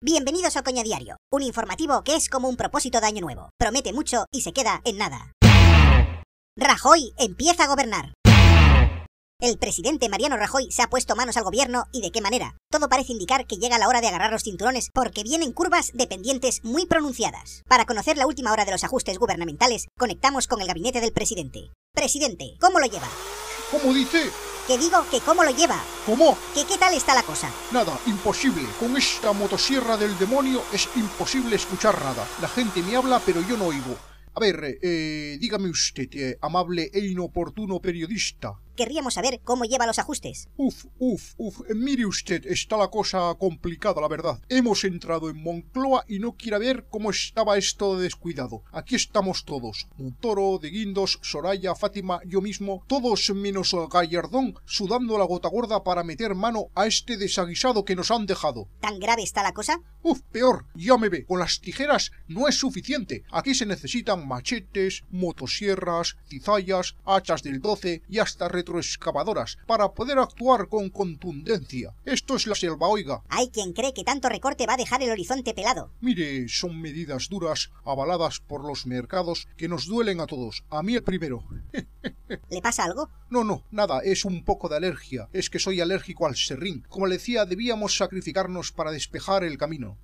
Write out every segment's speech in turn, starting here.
Bienvenidos a Coña Diario, un informativo que es como un propósito de año nuevo. Promete mucho y se queda en nada. Rajoy empieza a gobernar. El presidente Mariano Rajoy se ha puesto manos al gobierno y de qué manera. Todo parece indicar que llega la hora de agarrar los cinturones porque vienen curvas de pendientes muy pronunciadas. Para conocer la última hora de los ajustes gubernamentales, conectamos con el gabinete del presidente. Presidente, ¿cómo lo lleva? ¿Cómo dice? Que digo que cómo lo lleva. ¿Cómo? Que qué tal está la cosa. Nada, imposible. Con esta motosierra del demonio es imposible escuchar nada. La gente me habla, pero yo no oigo. A ver, eh, dígame usted, eh, amable e inoportuno periodista, querríamos saber cómo lleva los ajustes. Uf, uf, uf. Mire usted, está la cosa complicada, la verdad. Hemos entrado en Moncloa y no quiera ver cómo estaba esto descuidado. Aquí estamos todos. Un Toro, De Guindos, Soraya, Fátima, yo mismo, todos menos Gallardón, sudando la gota gorda para meter mano a este desaguisado que nos han dejado. ¿Tan grave está la cosa? Uf, peor. Ya me ve. Con las tijeras no es suficiente. Aquí se necesitan machetes, motosierras, cizallas, hachas del 12 y hasta para poder actuar con contundencia. Esto es la selva, oiga. Hay quien cree que tanto recorte va a dejar el horizonte pelado. Mire, son medidas duras, avaladas por los mercados, que nos duelen a todos. A mí el primero. ¿Le pasa algo? No, no, nada, es un poco de alergia. Es que soy alérgico al serrín. Como le decía, debíamos sacrificarnos para despejar el camino.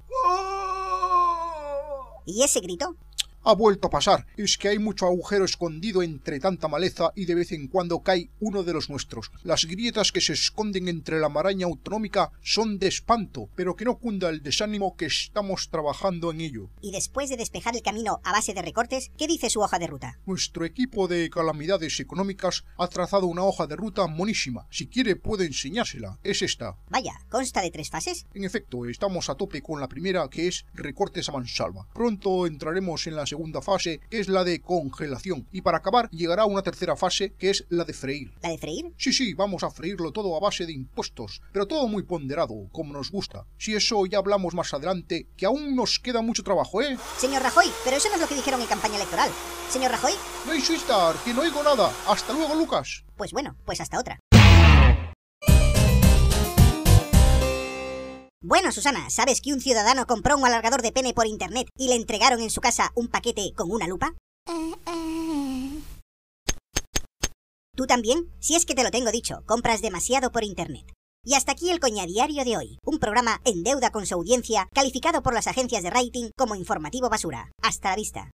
¿Y ese grito? ha vuelto a pasar. Es que hay mucho agujero escondido entre tanta maleza y de vez en cuando cae uno de los nuestros. Las grietas que se esconden entre la maraña autonómica son de espanto, pero que no cunda el desánimo que estamos trabajando en ello. Y después de despejar el camino a base de recortes, ¿qué dice su hoja de ruta? Nuestro equipo de calamidades económicas ha trazado una hoja de ruta monísima. Si quiere puede enseñársela. Es esta. Vaya, ¿consta de tres fases? En efecto, estamos a tope con la primera, que es recortes a mansalva. Pronto entraremos en la segunda fase, que es la de congelación. Y para acabar, llegará una tercera fase, que es la de freír. ¿La de freír? Sí, sí, vamos a freírlo todo a base de impuestos, pero todo muy ponderado, como nos gusta. Si eso ya hablamos más adelante, que aún nos queda mucho trabajo, ¿eh? Señor Rajoy, pero eso no es lo que dijeron en campaña electoral. Señor Rajoy. No insista, que no oigo nada. Hasta luego, Lucas. Pues bueno, pues hasta otra. Bueno, Susana, ¿sabes que un ciudadano compró un alargador de pene por internet y le entregaron en su casa un paquete con una lupa? ¿Tú también? Si es que te lo tengo dicho, compras demasiado por internet. Y hasta aquí el coñadiario de hoy, un programa en deuda con su audiencia, calificado por las agencias de rating como informativo basura. Hasta la vista.